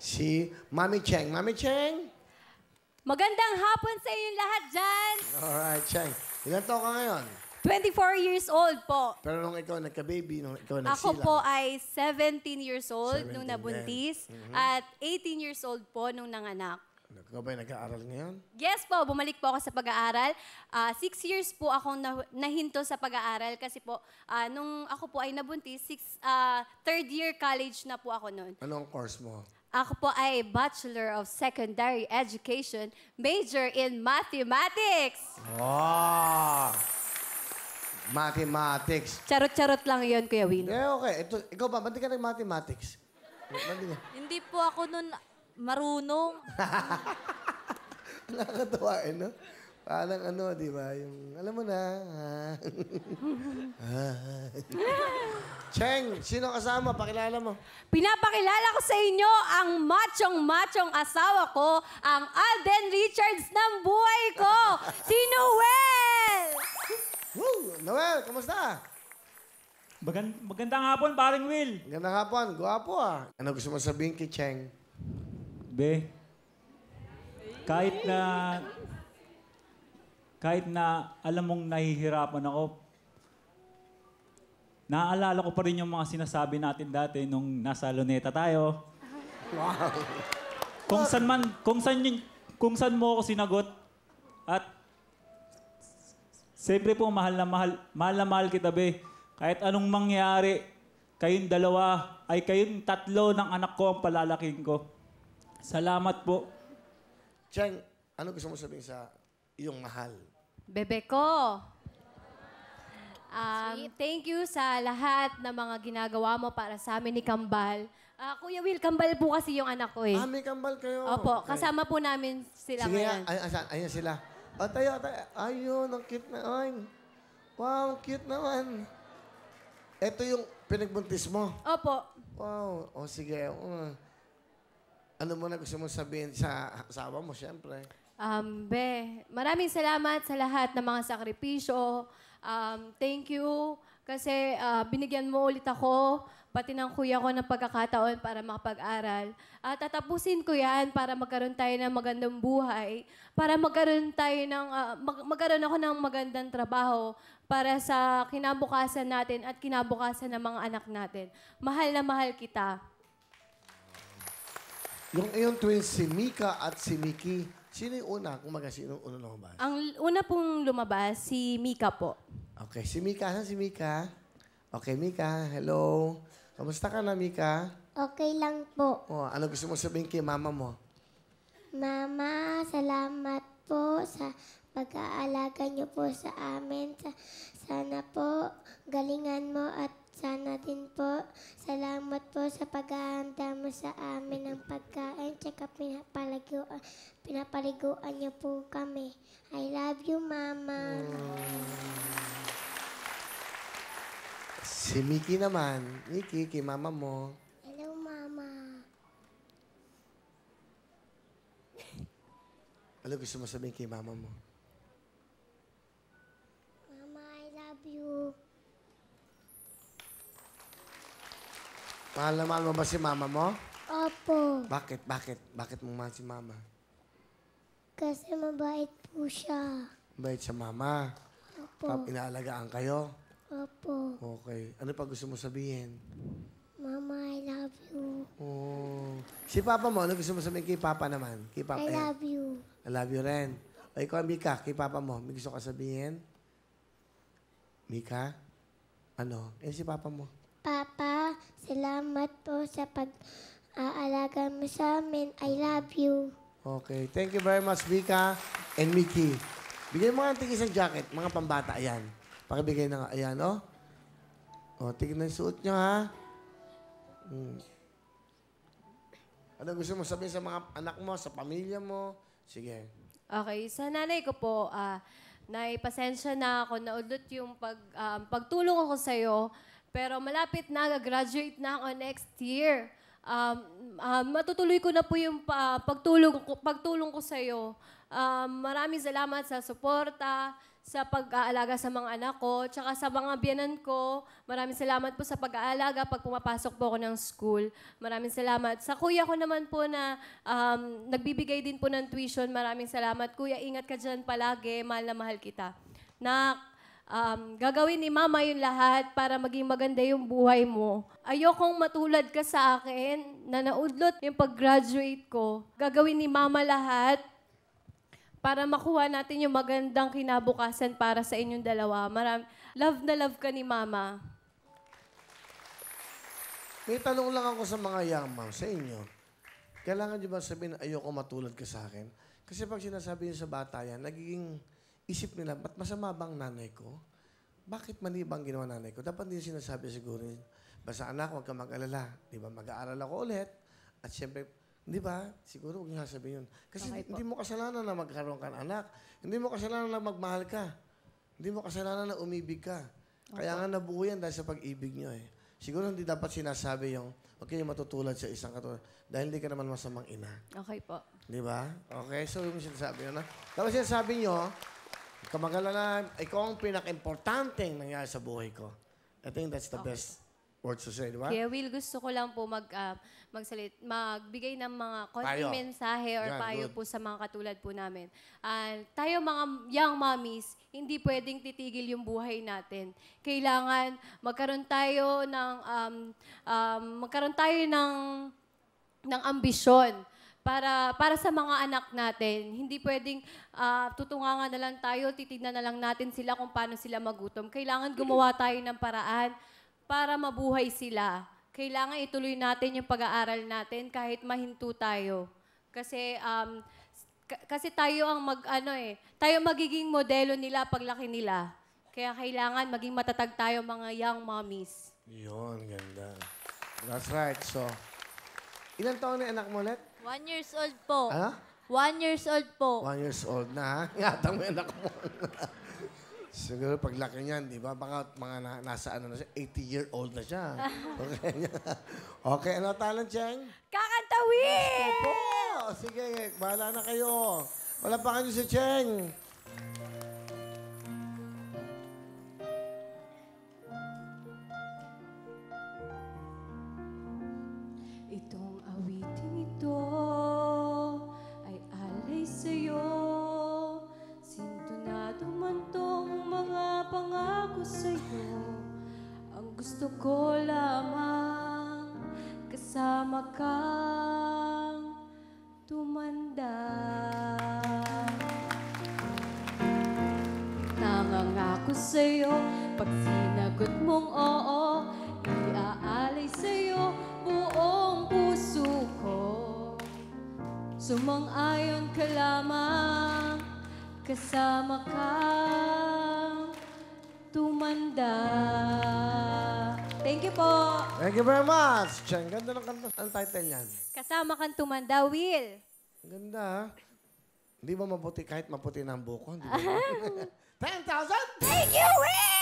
si Mami Cheng. Mami Cheng? Magandang hapon sa inyo lahat dyan. Alright, Cheng. Ilan to ka ngayon? 24 years old po. Pero nung ikaw nagka-baby, nung ikaw nagsilang. Ako po ay 17 years old 17 nung nabuntis mm -hmm. at 18 years old po nung nanganak. Ikaw ba nag-aaral ngayon? Yes po, bumalik po ako sa pag-aaral. Uh, six years po akong na- nahinto sa pag-aaral kasi po, uh, nung ako po ay nabuntis, six, uh, third year college na po ako noon. Anong course mo? Ako po ay Bachelor of Secondary Education, major in Mathematics. Wow! Mathematics. Charot-charot lang yon Kuya Win. Eh, okay. Ito, ikaw ba, ba't ka nag-mathematics? Ba't di Hindi po ako nun marunong. Nakakatawa eh, no? Parang ano, di ba? Yung, alam mo na. Ah. Ah. Cheng, sino kasama? Pakilala mo. Pinapakilala ko sa inyo ang machong-machong asawa ko, ang Alden Richards ng buhay ko, si Noel! Woo! Noel, kamusta? Magan magandang hapon, paring Will. Magandang hapon. Guwapo ah. Ano gusto mo sabihin kay Cheng? Be, kahit na kahit na alam mong nahihirapan ako, naaalala ko pa rin yung mga sinasabi natin dati nung nasa luneta tayo. Wow. Kung saan man, kung saan, yun, kung saan mo ako sinagot at siyempre po mahal na mahal, mahal na mahal kita be. Kahit anong mangyari, kayong dalawa, ay kayong tatlo ng anak ko ang palalaking ko. Salamat po. Cheng, ano gusto mo sabihin sa iyong mahal? Bebe ko. Um, thank you sa lahat ng mga ginagawa mo para sa amin ni Kambal. Ah, Kuya Will, Kambal po kasi yung anak ko eh. Ah, may kambal kayo. Opo, Okay. kasama po namin sila Sige, ngayon. ay, asan, ayan sila. O, tayo, tayo. Ayun, ang cute na. Ay, wow, cute naman. Ito yung pinagbuntis mo. Opo. Wow. O, sige. Uh. Ano mo na gusto mo sabihin sa asawa mo, siyempre? Um, be, maraming salamat sa lahat ng mga sakripisyo. Um, thank you kasi uh, binigyan mo ulit ako, pati ng kuya ko ng pagkakataon para makapag-aral. At uh, tatapusin ko yan para magkaroon tayo ng magandang buhay, para magkaroon tayo ng, uh, mag- magkaroon ako ng magandang trabaho para sa kinabukasan natin at kinabukasan ng mga anak natin. Mahal na mahal kita. Yung iyong twins, si Mika at si Mickey, Sino yung una? Kung maga, sino yung una lumabas? Ang una pong lumabas, si Mika po. Okay, si Mika. Saan si Mika? Okay, Mika. Hello. Kamusta ka na, Mika? Okay lang po. Oh, ano gusto mo sabihin kay mama mo? Mama, salamat po sa pag-aalaga niyo po sa amin. Sa, sana po galingan mo at sana din po salamat po sa pag-aanda mo sa amin ng pagkain tsaka pinapa pinapaliguan, pinapaliguan niyo po kami. I love you, Mama. Si Mickey naman. Mickey, kay mama mo. Hello, Mama. Ano gusto mo sabihin kay mama mo? Mama, I love you. Mahal na mahal mo ba si mama mo? po. Bakit? Bakit? Bakit mo mahal si mama? Kasi mabait po siya. Mabait siya mama? Opo. Pap, inaalagaan kayo? Opo. Okay. Ano pa gusto mo sabihin? Mama, I love you. Oh. Si Papa mo, ano gusto mo sabihin kay Papa naman? Kay Papa, I love you. I love you rin. O ikaw, Mika, kay Papa mo, may gusto ka sabihin? Mika? Ano? Eh, si Papa mo. Papa, salamat po sa pag aalaga mo sa amin. I love you. Okay. Thank you very much, Vika and Mickey. Bigyan mo nga ng isang jacket, mga pambata. Ayan. Pakibigay na nga. Ayan, oh. O, oh, tignan yung suot nyo, ha? Hmm. Ano gusto mo sabihin sa mga anak mo, sa pamilya mo? Sige. Okay, sa nanay ko po, ah, naipasensya na ako, na ulit yung pag, um, pagtulong ako sa'yo, pero malapit na, graduate na ako next year um, uh, matutuloy ko na po yung uh, pagtulong, pagtulong ko sa iyo. Um, maraming salamat sa suporta, sa pag-aalaga sa mga anak ko, tsaka sa mga biyanan ko. Maraming salamat po sa pag-aalaga pag pumapasok po ako ng school. Maraming salamat. Sa kuya ko naman po na um, nagbibigay din po ng tuition, maraming salamat. Kuya, ingat ka dyan palagi. Mahal na mahal kita. Nak, um, gagawin ni mama yung lahat para maging maganda yung buhay mo. Ayokong matulad ka sa akin na naudlot yung pag-graduate ko. Gagawin ni mama lahat para makuha natin yung magandang kinabukasan para sa inyong dalawa. Maram, love na love ka ni mama. May tanong lang ako sa mga young ma'am, sa inyo. Kailangan nyo ba sabihin na ayoko matulad ka sa akin? Kasi pag sinasabi niyo sa bata yan, nagiging isip nila, ba't masama bang nanay ko? Bakit mali bang ginawa nanay ko? Dapat din sinasabi siguro, basta anak, huwag ka mag-alala. Di ba, mag-aaral ako ulit. At siyempre, di ba, siguro huwag niyo sasabihin yun. Kasi Okay po. hindi mo kasalanan na magkaroon ka ng anak. Hindi mo kasalanan na magmahal ka. Hindi mo kasalanan na umibig ka. Kaya nga nabuo yan dahil sa pag-ibig niyo eh. Siguro hindi dapat sinasabi yung, huwag kayo matutulad sa isang katulad. Dahil hindi ka naman masamang ina. Okay po. Di ba? Okay, so yung sinasabi nyo na. Tapos sinasabi nyo, Kamagalanan, ikaw ang pinaka-importante nangyari sa buhay ko. I think that's the okay. best words to say, di ba? Kaya Will, gusto ko lang po mag, uh, magsalit, magbigay ng mga konting mensahe or yeah, payo good. po sa mga katulad po namin. Uh, tayo mga young mommies, hindi pwedeng titigil yung buhay natin. Kailangan magkaroon tayo ng, um, um, magkaroon tayo ng, ng ambisyon para para sa mga anak natin. Hindi pwedeng uh, ah, tutungangan na lang tayo, titignan na lang natin sila kung paano sila magutom. Kailangan gumawa tayo ng paraan para mabuhay sila. Kailangan ituloy natin yung pag-aaral natin kahit mahinto tayo. Kasi um, kasi tayo ang mag ano eh, tayo magiging modelo nila paglaki nila. Kaya kailangan maging matatag tayo mga young mommies. Yun, ganda. That's right. So, ilan taon na anak mo ulit? One years old po. Ano? One years old po. One years old na, ha? Ingatan mo yung anak mo. Siguro paglaki niyan, di ba? Baka mga na, nasa ano na siya, 80-year-old na siya. okay. okay, ano talent, Cheng? Kakantawin! Opo! Sige, bahala na kayo. Wala pa kayo si Cheng. ko sa'yo Ang gusto ko lamang Kasama kang tumanda Nangangako sa'yo Pag sinagot mong oo Iaalay sa'yo buong puso ko Sumang-ayon ka lamang kasama kang tumanda. Thank you po. Thank you very much. Ang ganda ng kanta. Ang title niyan? Kasama kang tumanda, Will. ganda, ha? Hindi ba mabuti kahit maputi na ang buko? 10,000? Thank you, Will!